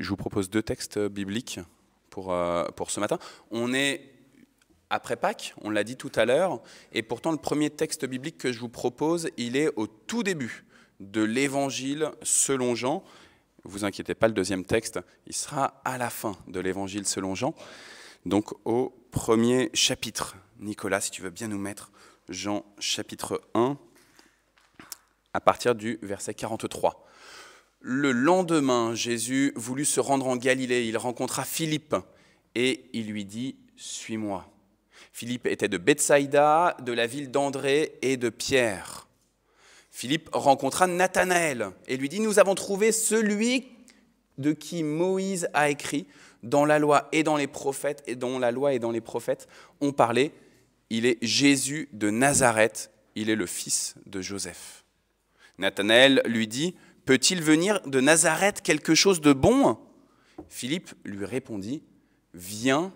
je vous propose deux textes bibliques pour, euh, pour ce matin. On est après Pâques, on l'a dit tout à l'heure, et pourtant le premier texte biblique que je vous propose, il est au tout début de l'évangile selon Jean. Vous inquiétez pas, le deuxième texte, il sera à la fin de l'évangile selon Jean, donc au premier chapitre. Nicolas, si tu veux bien nous mettre Jean chapitre 1, à partir du verset 43. Le lendemain, Jésus voulut se rendre en Galilée. Il rencontra Philippe et il lui dit Suis-moi. Philippe était de Bethsaïda, de la ville d'André et de Pierre. Philippe rencontra Nathanaël et lui dit Nous avons trouvé celui de qui Moïse a écrit dans la loi et dans les prophètes, et dont la loi et dans les prophètes ont parlé. Il est Jésus de Nazareth, il est le fils de Joseph. Nathanaël lui dit Peut-il venir de Nazareth quelque chose de bon Philippe lui répondit, Viens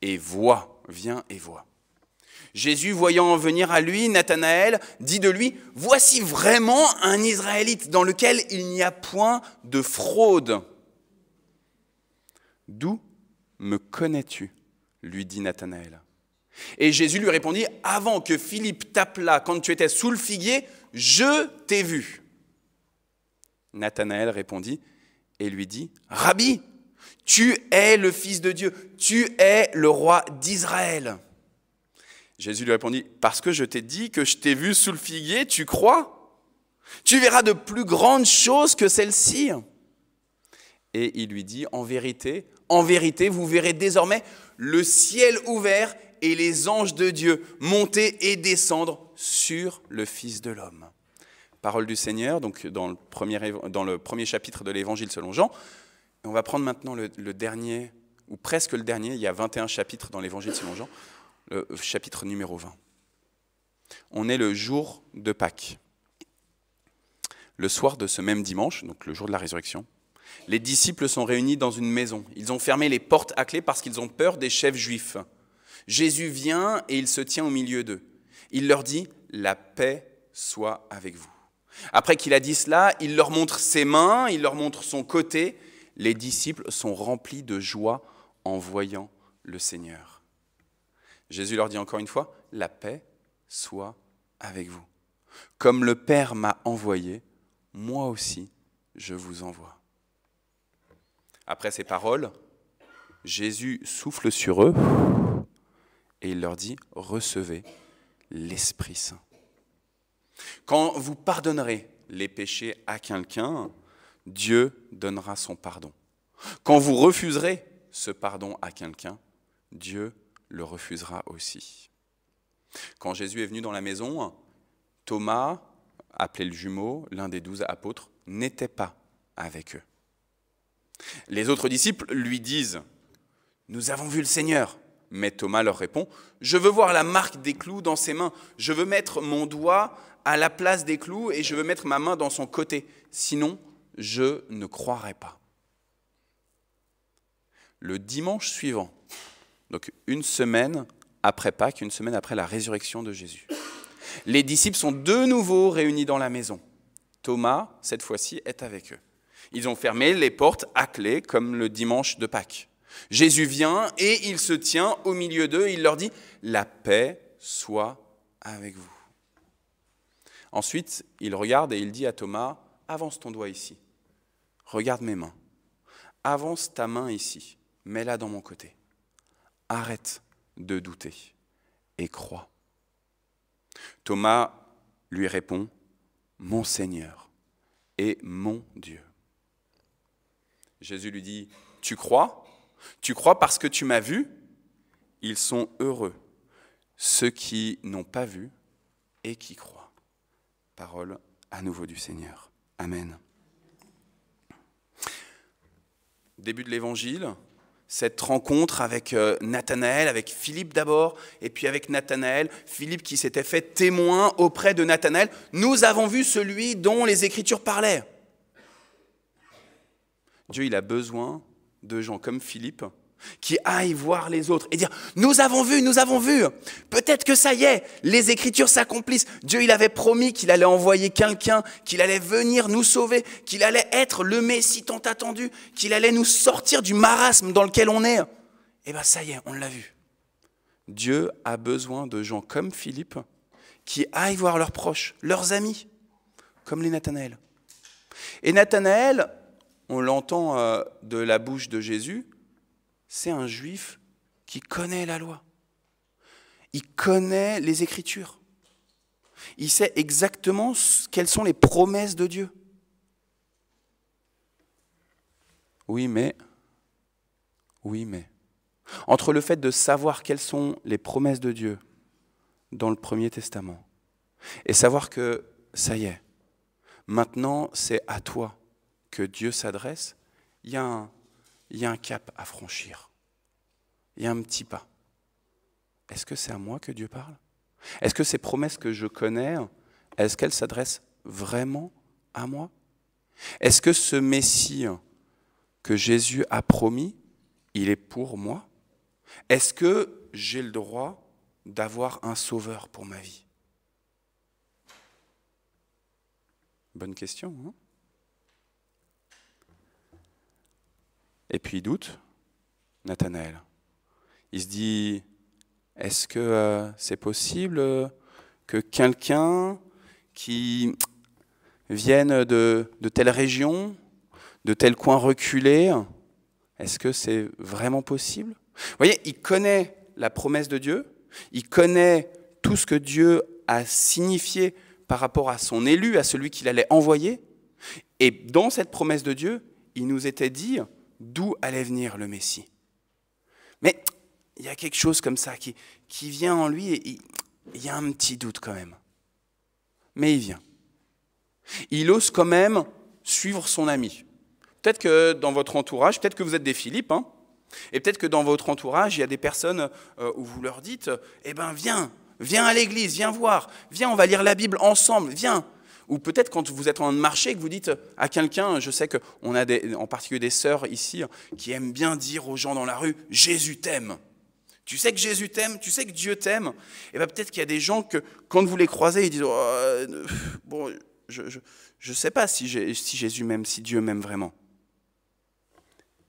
et vois, viens et vois. Jésus, voyant venir à lui Nathanaël, dit de lui, Voici vraiment un Israélite dans lequel il n'y a point de fraude. D'où me connais-tu lui dit Nathanaël. Et Jésus lui répondit, Avant que Philippe t'appelât quand tu étais sous le figuier, je t'ai vu. Nathanaël répondit et lui dit, Rabbi, tu es le Fils de Dieu, tu es le roi d'Israël. Jésus lui répondit, parce que je t'ai dit que je t'ai vu sous le figuier, tu crois Tu verras de plus grandes choses que celles-ci. Et il lui dit, en vérité, en vérité, vous verrez désormais le ciel ouvert et les anges de Dieu monter et descendre sur le Fils de l'homme parole du Seigneur, donc dans le premier, chapitre de l'Évangile selon Jean. on va prendre maintenant le, le, dernier, ou presque le dernier, il y a 21 chapitres dans l'Évangile selon Jean, le chapitre numéro 20. On est le jour de Pâques. Le soir de ce même dimanche, donc le jour de la résurrection, les disciples sont réunis dans une maison. Ils ont fermé les portes à clé parce qu'ils ont peur des chefs juifs. Jésus vient et il se tient au milieu d'eux. Il leur dit, la paix soit avec vous. Après qu'il a dit cela, il leur montre ses mains, il leur montre son côté. Les disciples sont remplis de joie en voyant le Seigneur. Jésus leur dit encore une fois, la paix soit avec vous. Comme le Père m'a envoyé, moi aussi je vous envoie. Après ces paroles, Jésus souffle sur eux et il leur dit, recevez l'Esprit Saint. Quand vous pardonnerez les péchés à quelqu'un, Dieu donnera son pardon. Quand vous refuserez ce pardon à quelqu'un, Dieu le refusera aussi. Quand Jésus est venu dans la maison, Thomas, appelé le jumeau, l'un des douze apôtres, n'était pas avec eux. Les autres disciples lui disent, Nous avons vu le Seigneur. Mais Thomas leur répond, Je veux voir la marque des clous dans ses mains, je veux mettre mon doigt à la place des clous et je veux mettre ma main dans son côté. Sinon, je ne croirai pas. Le dimanche suivant, donc une semaine après Pâques, une semaine après la résurrection de Jésus, les disciples sont de nouveau réunis dans la maison. Thomas, cette fois-ci, est avec eux. Ils ont fermé les portes à clé, comme le dimanche de Pâques. Jésus vient et il se tient au milieu d'eux. Il leur dit, la paix soit avec vous. Ensuite, il regarde et il dit à Thomas, avance ton doigt ici, regarde mes mains, avance ta main ici, mets-la dans mon côté, arrête de douter et crois. Thomas lui répond, mon Seigneur et mon Dieu. Jésus lui dit, tu crois Tu crois parce que tu m'as vu Ils sont heureux, ceux qui n'ont pas vu et qui croient parole à nouveau du Seigneur. Amen. Début de l'évangile, cette rencontre avec euh, Nathanaël, avec Philippe d'abord, et puis avec Nathanaël, Philippe qui s'était fait témoin auprès de Nathanaël, nous avons vu celui dont les Écritures parlaient. Dieu, il a besoin de gens comme Philippe qui aille voir les autres et dire Nous avons vu, nous avons vu. Peut-être que ça y est, les Écritures s'accomplissent. Dieu, il avait promis qu'il allait envoyer quelqu'un, qu'il allait venir nous sauver, qu'il allait être le Messie tant attendu, qu'il allait nous sortir du marasme dans lequel on est. Eh bien, ça y est, on l'a vu. Dieu a besoin de gens comme Philippe qui aillent voir leurs proches, leurs amis, comme les Nathanaël. Et Nathanaël, on l'entend euh, de la bouche de Jésus, c'est un juif qui connaît la loi. Il connaît les Écritures. Il sait exactement quelles sont les promesses de Dieu. Oui, mais... Oui, mais... Entre le fait de savoir quelles sont les promesses de Dieu dans le Premier Testament et savoir que, ça y est, maintenant c'est à toi que Dieu s'adresse, il y a un il y a un cap à franchir. Il y a un petit pas. Est-ce que c'est à moi que Dieu parle Est-ce que ces promesses que je connais, est-ce qu'elles s'adressent vraiment à moi Est-ce que ce Messie que Jésus a promis, il est pour moi Est-ce que j'ai le droit d'avoir un sauveur pour ma vie Bonne question. Hein Et puis il doute, Nathanaël. Il se dit, est-ce que euh, c'est possible euh, que quelqu'un qui vienne de, de telle région, de tel coin reculé, est-ce que c'est vraiment possible Vous voyez, il connaît la promesse de Dieu, il connaît tout ce que Dieu a signifié par rapport à son élu, à celui qu'il allait envoyer. Et dans cette promesse de Dieu, il nous était dit, d'où allait venir le Messie. Mais il y a quelque chose comme ça qui, vient en lui et il y a un petit doute quand même. Mais il vient. Il ose quand même suivre son ami. Peut-être que dans votre entourage, peut-être que vous êtes des Philippes, hein, et peut-être que dans votre entourage, il y a des personnes euh, où vous leur dites, eh ben viens, viens à l'église, viens voir, viens, on va lire la Bible ensemble, viens, ou peut-être quand vous êtes en train de marcher et que vous dites à quelqu'un, je sais qu'on a des, en particulier des sœurs ici qui aiment bien dire aux gens dans la rue, Jésus t'aime. Tu sais que Jésus t'aime, tu sais que Dieu t'aime. Et bien peut-être qu'il y a des gens que quand vous les croisez, ils disent, oh, euh, bon, je ne je, je sais pas si, si Jésus m'aime, si Dieu m'aime vraiment.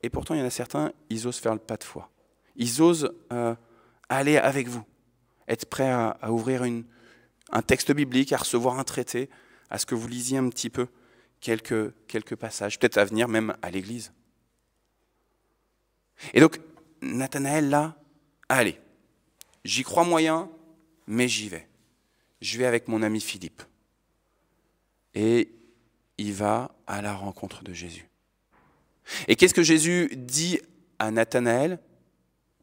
Et pourtant, il y en a certains, ils osent faire le pas de foi. Ils osent euh, aller avec vous, être prêts à, ouvrir une, un texte biblique, à recevoir un traité, à ce que vous lisiez un petit peu quelques, quelques passages, peut-être à venir même à l'église. Et donc, Nathanaël, là, allez, j'y crois moyen, mais j'y vais. Je vais avec mon ami Philippe. Et il va à la rencontre de Jésus. Et qu'est-ce que Jésus dit à Nathanaël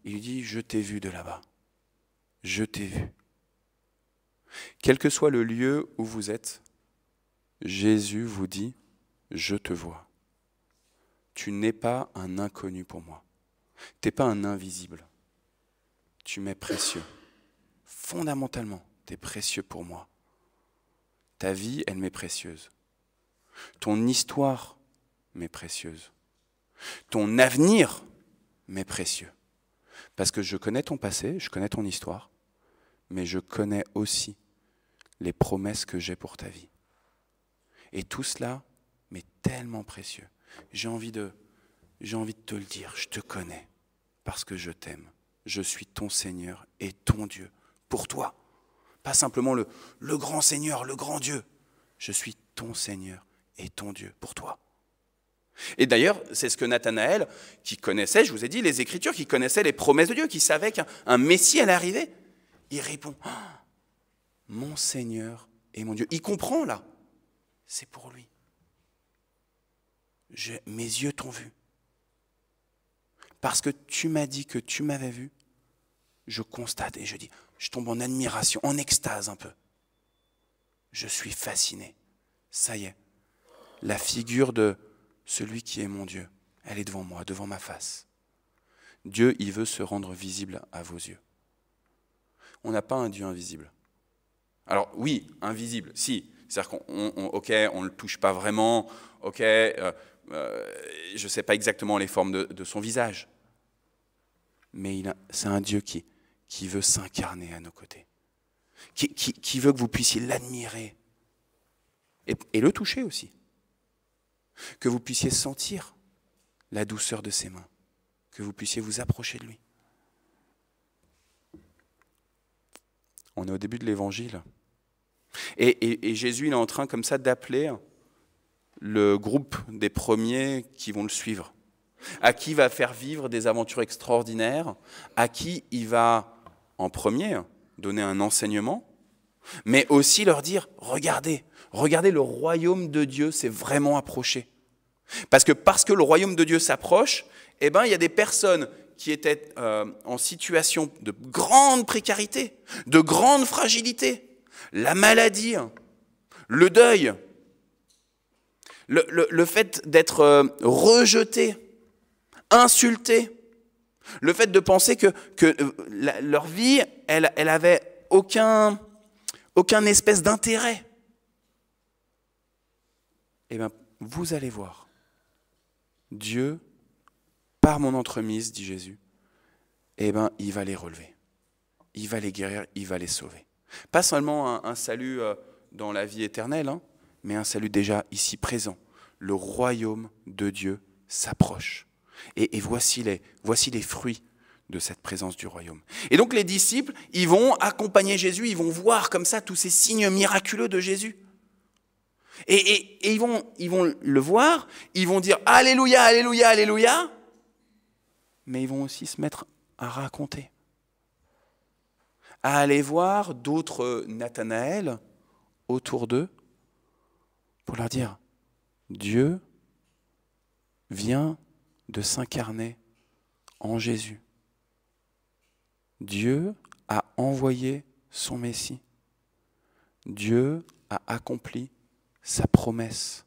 Il lui dit, je t'ai vu de là-bas. Je t'ai vu. Quel que soit le lieu où vous êtes, Jésus vous dit, je te vois. Tu n'es pas un inconnu pour moi. Tu n'es pas un invisible. Tu m'es précieux. Fondamentalement, tu es précieux pour moi. Ta vie, elle m'est précieuse. Ton histoire m'est précieuse. Ton avenir m'est précieux. Parce que je connais ton passé, je connais ton histoire, mais je connais aussi les promesses que j'ai pour ta vie. Et tout cela m'est tellement précieux. J'ai envie, de, j'ai envie de te le dire, je te connais parce que je t'aime. Je suis ton Seigneur et ton Dieu pour toi. Pas simplement le, le grand Seigneur, le grand Dieu. Je suis ton Seigneur et ton Dieu pour toi. Et d'ailleurs, c'est ce que Nathanaël, qui connaissait, je vous ai dit, les Écritures, qui connaissait les promesses de Dieu, qui savait qu'un Messie allait arriver, il répond, ah, mon Seigneur et mon Dieu. Il comprend là c'est pour lui. mes yeux t'ont vu. Parce que tu m'as dit que tu m'avais vu, je constate et je dis, je tombe en admiration, en extase un peu. Je suis fasciné. Ça y est, la figure de celui qui est mon Dieu, elle est devant moi, devant ma face. Dieu, il veut se rendre visible à vos yeux. On n'a pas un Dieu invisible. Alors oui, invisible, si, c'est-à-dire qu'on, ok, on le touche pas vraiment, ok, euh, euh, je ne sais pas exactement les formes de, son visage. Mais il c'est un Dieu qui, qui veut s'incarner à nos côtés, qui, veut que vous puissiez l'admirer et le toucher aussi, que vous puissiez sentir la douceur de ses mains, que vous puissiez vous approcher de lui. On est au début de l'évangile. Et, Jésus, il est en train comme ça d'appeler le groupe des premiers qui vont le suivre, à qui il va faire vivre des aventures extraordinaires, à qui il va, en premier, donner un enseignement, mais aussi leur dire, regardez, regardez, le royaume de Dieu s'est vraiment approché. Parce que parce que le royaume de Dieu s'approche, eh ben, il y a des personnes qui étaient euh, en situation de grande précarité, de grande fragilité, la maladie, hein. le deuil, le, fait d'être euh, rejeté, insulté, le fait de penser que, euh, leur vie, elle, elle avait aucun, aucun espèce d'intérêt. Eh bien, vous allez voir. Dieu, par mon entremise, dit Jésus, eh bien, il va les relever. Il va les guérir, il va les sauver. Pas seulement un, salut euh, dans la vie éternelle, hein, mais un salut déjà ici présent. Le royaume de Dieu s'approche. Et, voici, les, voici les fruits de cette présence du royaume. Et donc les disciples, ils vont accompagner Jésus, ils vont voir comme ça tous ces signes miraculeux de Jésus. Et, vont, ils vont le voir, ils vont dire Alléluia, Alléluia, Alléluia, mais ils vont aussi se mettre à raconter à aller voir d'autres euh, Nathanaël autour d'eux pour leur dire, Dieu vient de s'incarner en Jésus. Dieu a envoyé son Messie. Dieu a accompli sa promesse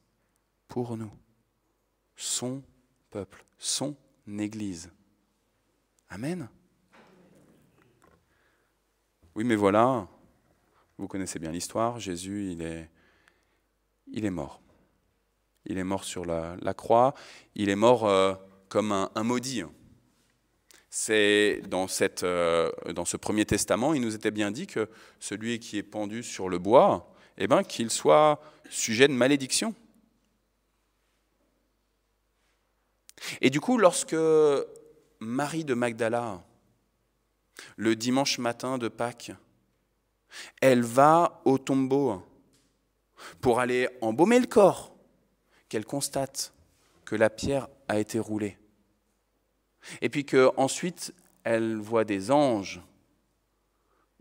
pour nous, son peuple, son Église. Amen. Oui, mais voilà, vous connaissez bien l'histoire, Jésus, il est, il est mort. Il est mort sur la, croix, il est mort euh, comme un, maudit. C'est dans, euh, dans ce premier testament, il nous était bien dit que celui qui est pendu sur le bois, eh ben, qu'il soit sujet de malédiction. Et du coup, lorsque Marie de Magdala le dimanche matin de Pâques. Elle va au tombeau pour aller embaumer le corps qu'elle constate que la pierre a été roulée. Et puis qu'ensuite, elle voit des anges.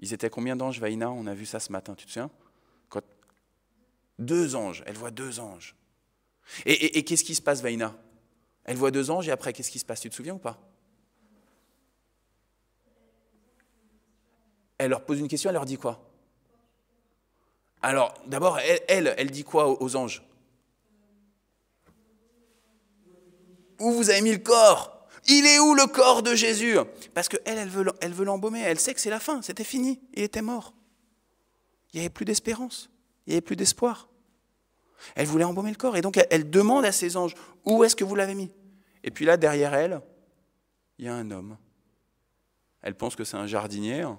Ils étaient combien d'anges, Vaïna On a vu ça ce matin, tu te souviens Deux anges, elle voit deux anges. Et, et qu'est-ce qui se passe, Vaïna Elle voit deux anges et après, qu'est-ce qui se passe Tu te souviens ou pas Elle leur pose une question, elle leur dit quoi Alors, d'abord, elle, elle, dit quoi aux anges Où vous avez mis le corps Il est où le corps de Jésus Parce que elle, veut, elle veut l'embaumer. Elle sait que c'est la fin, c'était fini. Il était mort. Il n'y avait plus d'espérance. Il n'y avait plus d'espoir. Elle voulait embaumer le corps. Et donc, elle, elle demande à ses anges Où est-ce que vous l'avez mis Et puis là, derrière elle, il y a un homme. Elle pense que c'est un jardinier. Hein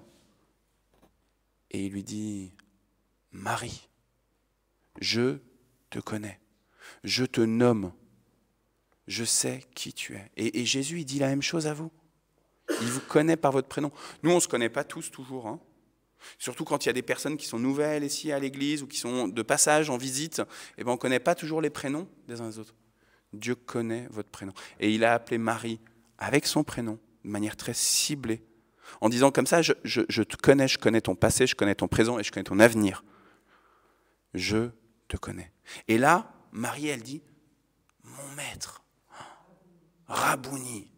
et il lui dit, Marie, je te connais, je te nomme, je sais qui tu es. Et, Jésus, il dit la même chose à vous. Il vous connaît par votre prénom. Nous, on ne se connaît pas tous toujours. Hein. Surtout quand il y a des personnes qui sont nouvelles ici à l'église ou qui sont de passage en visite, Et eh ben, on ne connaît pas toujours les prénoms des uns des autres. Dieu connaît votre prénom. Et il a appelé Marie avec son prénom, de manière très ciblée, en disant comme ça, je, te connais, je connais ton passé, je connais ton présent et je connais ton avenir. Je te connais. Et là, Marie, elle dit, mon maître, Rabouni.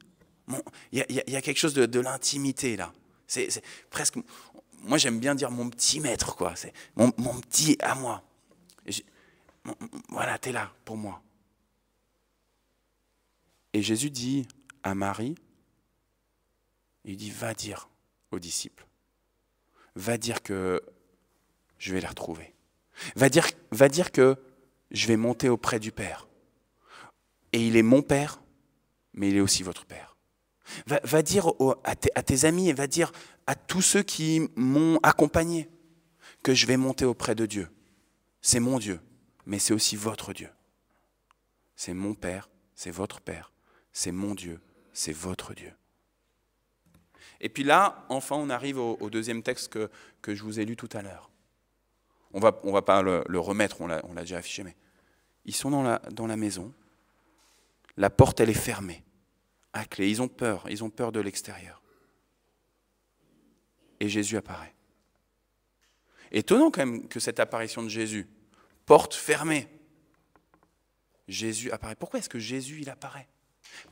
Il y, a quelque chose de, l'intimité là. C'est presque, moi j'aime bien dire mon petit maître, quoi. C'est mon, petit à moi. voilà, t'es là pour moi. Et Jésus dit à Marie, il dit, va dire aux disciples, va dire que je vais les retrouver. Va dire, va dire que je vais monter auprès du Père. Et il est mon Père, mais il est aussi votre Père. Va, dire à tes amis et va dire à tous ceux qui m'ont accompagné que je vais monter auprès de Dieu. C'est mon Dieu, mais c'est aussi votre Dieu. C'est mon Père, c'est votre Père, c'est mon Dieu, c'est votre Dieu. Et puis là, enfin, on arrive au, deuxième texte que, que, je vous ai lu tout à l'heure. On va, ne va pas le, le remettre, on l'a déjà affiché, mais ils sont dans la, dans la maison. La porte, elle est fermée, à clé. Ils ont peur, ils ont peur de l'extérieur. Et Jésus apparaît. Étonnant quand même que cette apparition de Jésus, porte fermée, Jésus apparaît. Pourquoi est-ce que Jésus, il apparaît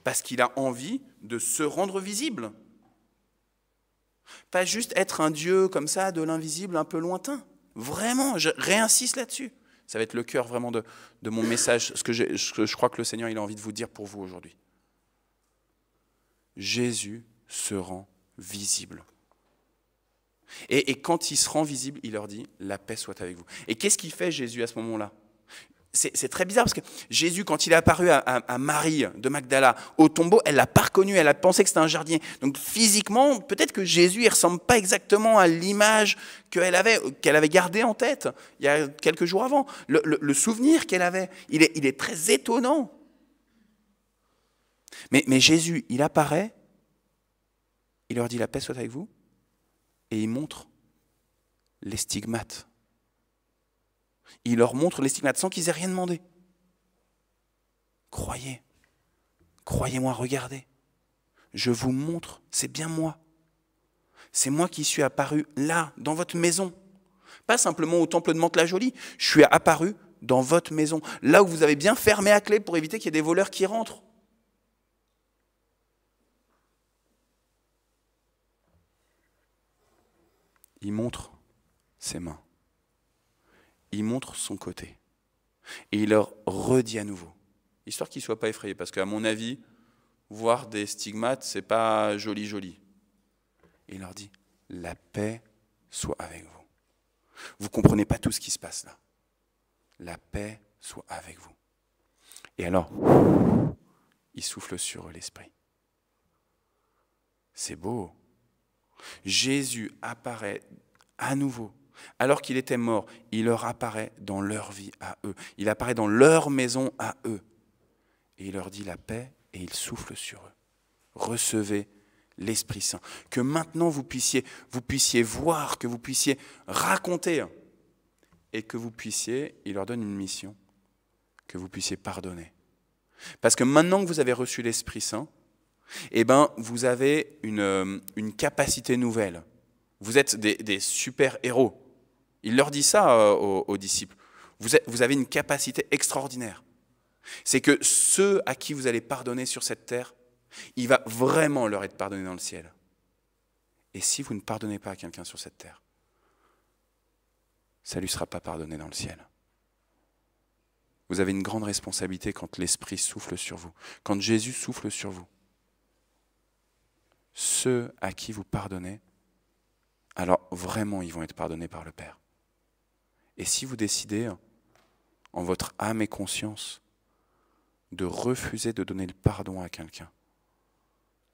Parce qu'il a envie de se rendre visible. Pas juste être un Dieu comme ça, de l'invisible, un peu lointain. Vraiment, je réinsiste là-dessus. Ça va être le cœur vraiment de, mon message, ce que, je crois que le Seigneur il a envie de vous dire pour vous aujourd'hui. Jésus se rend visible. Et, et, quand il se rend visible, il leur dit, la paix soit avec vous. Et qu'est-ce qu'il fait Jésus à ce moment-là c'est très bizarre parce que Jésus, quand il est apparu à, Marie de Magdala au tombeau, elle l'a pas reconnu, elle a pensé que c'était un jardinier. Donc physiquement, peut-être que Jésus ne ressemble pas exactement à l'image qu'elle avait, avait gardée en tête il y a quelques jours avant. Le, souvenir qu'elle avait, il est, très étonnant. mais Jésus, il apparaît, il leur dit la paix soit avec vous, et il montre les stigmates il leur montre les stigmates sans qu'ils aient rien demandé. Croyez, croyez-moi, regardez. Je vous montre, c'est bien moi. C'est moi qui suis apparu là, dans votre maison. Pas simplement au temple de mante la jolie Je suis apparu dans votre maison, là où vous avez bien fermé à clé pour éviter qu'il y ait des voleurs qui rentrent. Il montre ses mains il montre son côté. Et il leur redit à nouveau, histoire qu'ils ne soient pas effrayés, parce qu'à mon avis, voir des stigmates, c'est pas joli, joli. il leur dit, la paix soit avec vous. Vous comprenez pas tout ce qui se passe là. La paix soit avec vous. Et alors, il souffle sur l'esprit. C'est beau. Jésus apparaît à nouveau alors qu'il était mort, il leur apparaît dans leur vie à eux, il apparaît dans leur maison à eux, et il leur dit la paix, et il souffle sur eux. Recevez l'Esprit Saint, que maintenant vous puissiez, vous puissiez voir, que vous puissiez raconter, hein, et que vous puissiez, il leur donne une mission, que vous puissiez pardonner. Parce que maintenant que vous avez reçu l'Esprit Saint, eh ben, vous avez une, euh, capacité nouvelle. Vous êtes des super-héros. Il leur dit ça euh, aux, disciples. Vous, vous avez une capacité extraordinaire. C'est que ceux à qui vous allez pardonner sur cette terre, il va vraiment leur être pardonné dans le ciel. Et si vous ne pardonnez pas à quelqu'un sur cette terre, ça ne lui sera pas pardonné dans le ciel. Vous avez une grande responsabilité quand l'Esprit souffle sur vous, quand Jésus souffle sur vous. Ceux à qui vous pardonnez, alors vraiment ils vont être pardonnés par le Père. Et si vous décidez, en votre âme et conscience, de refuser de donner le pardon à quelqu'un,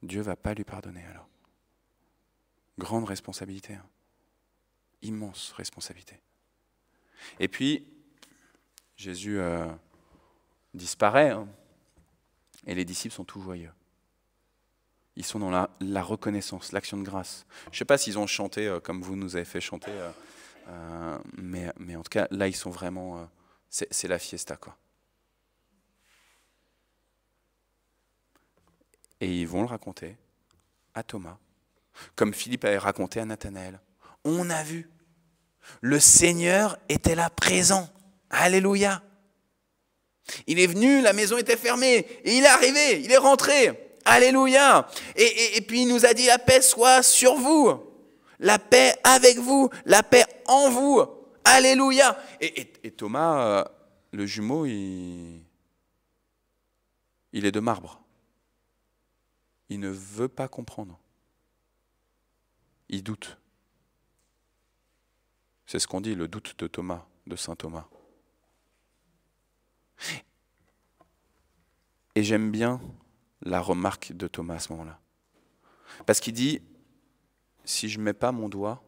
Dieu ne va pas lui pardonner alors. Grande responsabilité, hein. immense responsabilité. Et puis, Jésus euh, disparaît, hein, et les disciples sont tout joyeux. Ils sont dans la, reconnaissance, l'action de grâce. Je ne sais pas s'ils ont chanté euh, comme vous nous avez fait chanter. Euh, euh, mais, en tout cas, là, ils sont vraiment. Euh, c'est la fiesta, quoi. Et ils vont le raconter à Thomas, comme Philippe avait raconté à Nathanaël. On a vu. Le Seigneur était là présent. Alléluia. Il est venu, la maison était fermée, et il est arrivé, il est rentré. Alléluia. Et, et puis il nous a dit, la paix soit sur vous la paix avec vous, la paix en vous. Alléluia. Et, Thomas, euh, le jumeau, il, il est de marbre. Il ne veut pas comprendre. Il doute. C'est ce qu'on dit, le doute de Thomas, de Saint Thomas. Et j'aime bien la remarque de Thomas à ce moment-là. Parce qu'il dit, si je ne mets pas mon doigt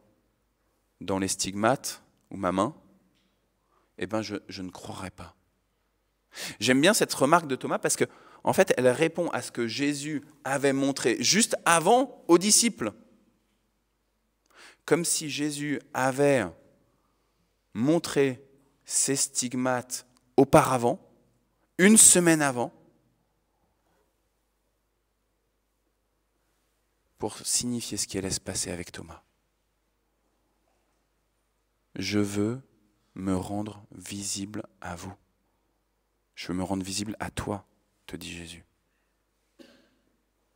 dans les stigmates ou ma main, eh ben je, ne croirai pas. J'aime bien cette remarque de Thomas parce que, en fait, elle répond à ce que Jésus avait montré juste avant aux disciples. Comme si Jésus avait montré ses stigmates auparavant, une semaine avant, pour signifier ce qui allait se passer avec Thomas. Je veux me rendre visible à vous. Je veux me rendre visible à toi, te dit Jésus.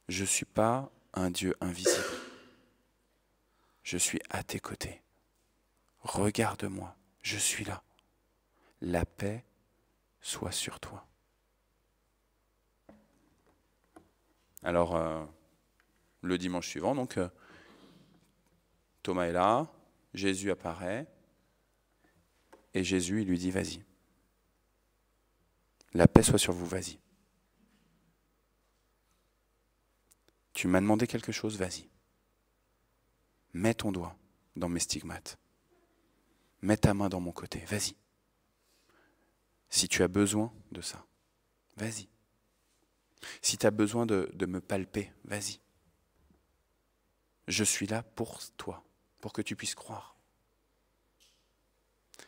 Je ne suis pas un Dieu invisible. Je suis à tes côtés. Regarde-moi, je suis là. La paix soit sur toi. Alors, euh, le dimanche suivant, donc euh, Thomas est là, Jésus apparaît, et Jésus lui dit, vas-y, la paix soit sur vous, vas-y. Tu m'as demandé quelque chose, vas-y. Mets ton doigt dans mes stigmates. Mets ta main dans mon côté, vas-y. Si tu as besoin de ça, vas-y. Si tu as besoin de me palper, vas-y je suis là pour toi, pour que tu puisses croire.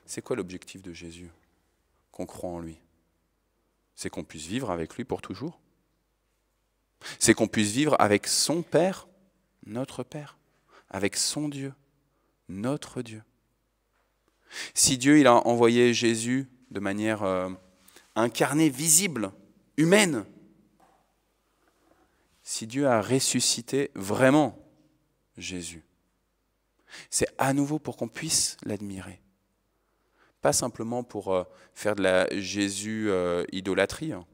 C'est quoi l'objectif de Jésus Qu'on croit en lui. C'est qu'on puisse vivre avec lui pour toujours. C'est qu'on puisse vivre avec son Père, notre Père, avec son Dieu, notre Dieu. Si Dieu il a envoyé Jésus de manière euh, incarnée, visible, humaine, si Dieu a ressuscité vraiment Jésus. C'est à nouveau pour qu'on puisse l'admirer. Pas simplement pour euh, faire de la Jésus-idolâtrie, euh, hein,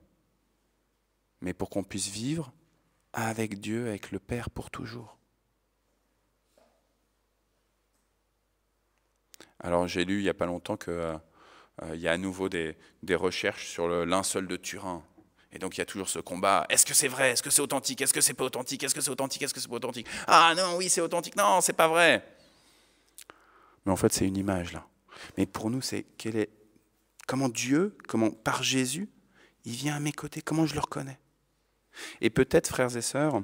mais pour qu'on puisse vivre avec Dieu, avec le Père pour toujours. Alors j'ai lu il n'y a pas longtemps qu'il euh, y a à nouveau des, des recherches sur le linceul de Turin. Et donc il y a toujours ce combat, est-ce que c'est vrai, est-ce que c'est authentique, est-ce que c'est pas authentique, est-ce que c'est authentique, est-ce que c'est pas authentique Ah non, oui, c'est authentique, non, c'est pas vrai. Mais en fait, c'est une image là. Mais pour nous, c'est quel est comment Dieu, comment par Jésus, il vient à mes côtés, comment je le reconnais. Et peut-être frères et sœurs,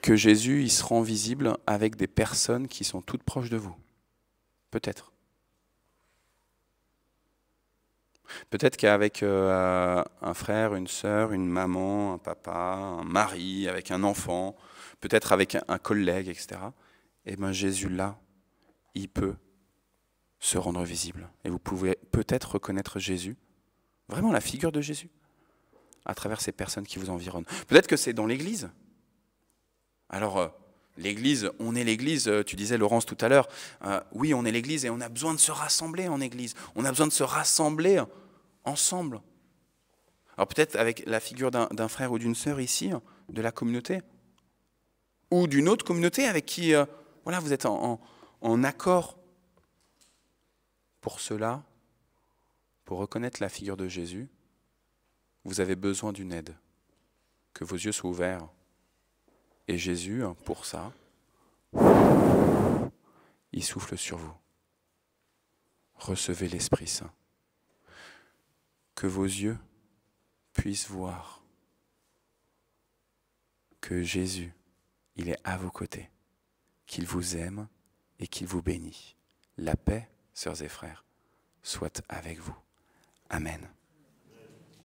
que Jésus il se rend visible avec des personnes qui sont toutes proches de vous. Peut-être. Peut-être qu'avec euh, un frère, une sœur, une maman, un papa, un mari, avec un enfant, peut-être avec un collègue, etc. Et eh bien Jésus, là, il peut se rendre visible. Et vous pouvez peut-être reconnaître Jésus, vraiment la figure de Jésus, à travers ces personnes qui vous environnent. Peut-être que c'est dans l'Église. Alors, euh, L'Église, on est l'Église, euh, tu disais Laurence tout à l'heure, euh, oui, on est l'Église et on a besoin de se rassembler en Église, on a besoin de se rassembler ensemble. Alors peut-être avec la figure d'un frère ou d'une sœur ici, de la communauté, ou d'une autre communauté avec qui euh, voilà, vous êtes en accord. Pour cela, pour reconnaître la figure de Jésus, vous avez besoin d'une aide, que vos yeux soient ouverts et Jésus, pour ça, il souffle sur vous. Recevez l'Esprit Saint. Que vos yeux puissent voir que Jésus, il est à vos côtés, qu'il vous aime et qu'il vous bénit. La paix, sœurs et frères, soit avec vous. Amen.